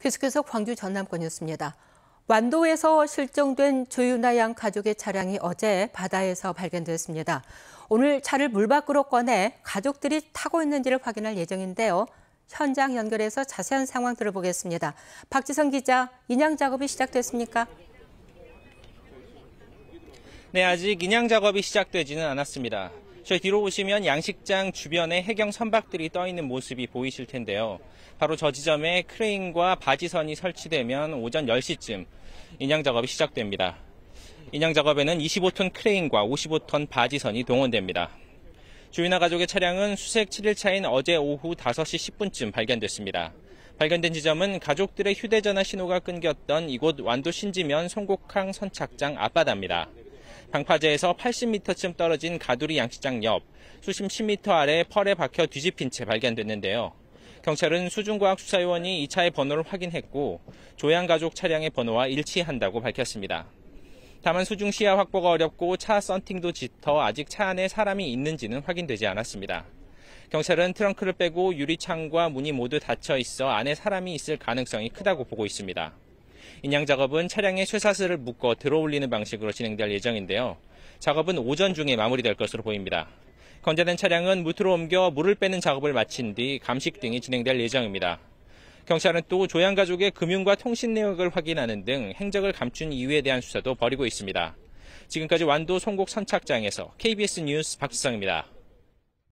계속해서 광주 전남권이었습니다. 완도에서 실종된 조윤아 양 가족의 차량이 어제 바다에서 발견됐습니다. 오늘 차를 물 밖으로 꺼내 가족들이 타고 있는지를 확인할 예정인데요. 현장 연결해서 자세한 상황 들어보겠습니다. 박지성 기자, 인양 작업이 시작됐습니까? 네, 아직 인양 작업이 시작되지는 않았습니다. 저 뒤로 보시면 양식장 주변에 해경 선박들이 떠 있는 모습이 보이실 텐데요. 바로 저 지점에 크레인과 바지선이 설치되면 오전 10시쯤 인양 작업이 시작됩니다. 인양 작업에는 25톤 크레인과 55톤 바지선이 동원됩니다. 주인아 가족의 차량은 수색 7일차인 어제 오후 5시 10분쯤 발견됐습니다. 발견된 지점은 가족들의 휴대전화 신호가 끊겼던 이곳 완도 신지면 송곡항 선착장 앞바다입니다. 방파제에서 80m쯤 떨어진 가두리 양식장 옆 수심 10m 아래 펄에 박혀 뒤집힌 채 발견됐는데요. 경찰은 수중과학수사위원이이 차의 번호를 확인했고 조양가족 차량의 번호와 일치한다고 밝혔습니다. 다만 수중 시야 확보가 어렵고 차 썬팅도 짙어 아직 차 안에 사람이 있는지는 확인되지 않았습니다. 경찰은 트렁크를 빼고 유리창과 문이 모두 닫혀 있어 안에 사람이 있을 가능성이 크다고 보고 있습니다. 인양 작업은 차량의 쇠사슬을 묶어 들어올리는 방식으로 진행될 예정인데요. 작업은 오전 중에 마무리될 것으로 보입니다. 건재된 차량은 무트로 옮겨 물을 빼는 작업을 마친 뒤 감식 등이 진행될 예정입니다. 경찰은 또 조양 가족의 금융과 통신 내역을 확인하는 등 행적을 감춘 이유에 대한 수사도 벌이고 있습니다. 지금까지 완도 송곡 선착장에서 KBS 뉴스 박수성입니다.